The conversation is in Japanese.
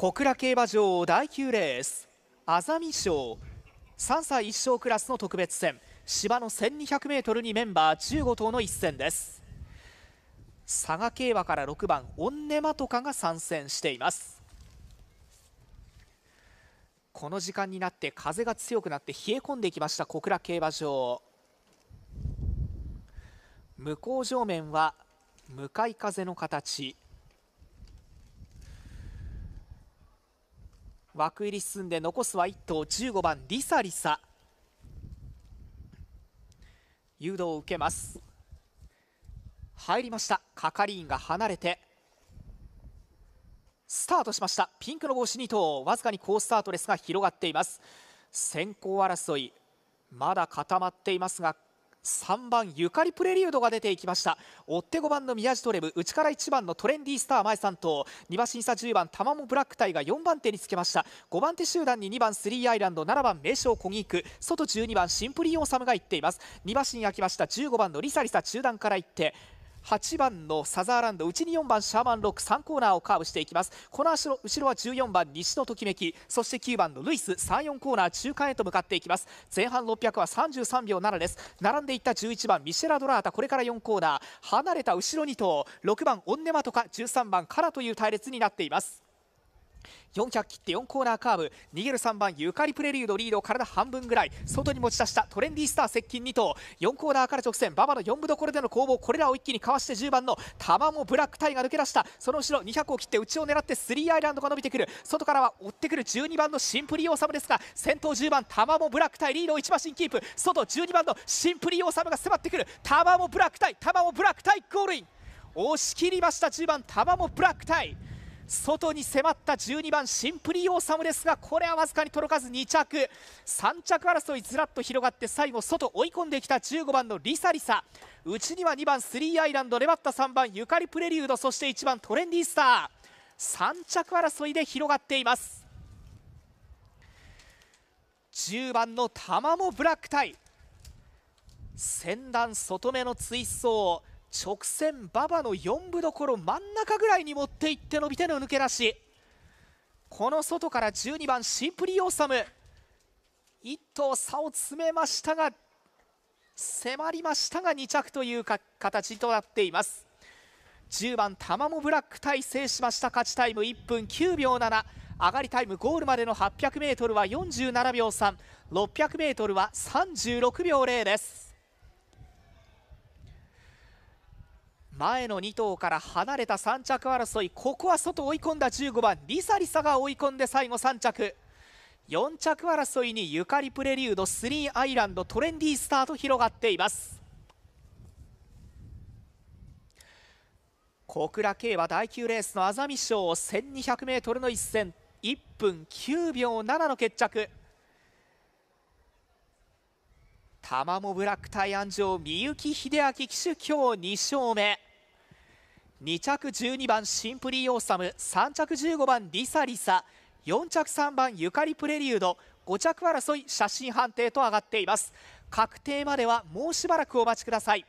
小倉競馬場第9レースあざみ賞3歳1勝クラスの特別戦芝の 1200m にメンバー15頭の一戦です佐賀競馬から6番オンネマトカが参戦していますこの時間になって風が強くなって冷え込んできました小倉競馬場向こう上面は向かい風の形枠入り進んで残すは1頭15番リサリサ誘導を受けます入りました係員が離れてスタートしましたピンクの帽子2頭わずかに好スタートですが広がっています先行争いまだ固まっていますが3番ゆかりプレリュードが出ていきました追って5番の宮地トレブ内から1番のトレンディースター前3頭2馬審査10番玉もブラックタイが4番手につけました5番手集団に2番スリーアイランド7番名将小木育外12番シンプリオンサムがいっています2馬身空きました15番のリサリサ中段から行って8番のサザーランド内に4番シャーマンロック3コーナーをカーブしていきますこの後ろ後ろは14番西のときめきそして9番のルイス34コーナー中間へと向かっていきます前半600は33秒7です並んでいった11番ミシェラ・ドラータこれから4コーナー離れた後ろ2頭6番オンネマとか13番カラという隊列になっています400切って4コーナーカーブ逃げる3番ゆかりプレリュードリードを体半分ぐらい外に持ち出したトレンディースター接近2頭4コーナーから直線馬場の4分どころでの攻防これらを一気にかわして10番の玉もブラックタイが抜け出したその後ろ200を切って内を狙って3アイランドが伸びてくる外からは追ってくる12番のシンプリーオーサムですが先頭10番玉もブラックタイリードを1馬身キープ外12番のシンプリーオーサムが迫ってくる玉もブラックタイ玉もブラックタイゴールイン押し切りました10番玉もブラックタイ外に迫った12番シンプリーオーサムですがこれはわずかに届かず2着3着争いずらっと広がって最後外追い込んできた15番のリサリサ内には2番スリーアイランドレバッタ3番ゆかりプレリュードそして1番トレンディースター3着争いで広がっています10番の玉もブラックタイ先段外目の追走直線馬場の4分どころ真ん中ぐらいに持っていって伸びての抜け出しこの外から12番シンプリーオーサム1頭差を詰めましたが迫りましたが2着という形となっています10番タマモブラック対制しました勝ちタイム1分9秒7上がりタイムゴールまでの 800m は47秒 3600m は36秒0です前の2頭から離れた3着争いここは外追い込んだ15番リサリサが追い込んで最後3着4着争いにゆかりプレリュード3アイランドトレンディースターと広がっています小倉慶は第9レースのあざみ賞 1200m の一戦1分9秒7の決着タマモブラックタイアン城三幸秀明騎手今日2勝目2着12番シンプリー・オーサム3着15番リサリサ4着3番ゆかりプレリュード5着争い写真判定と上がっています確定まではもうしばらくお待ちください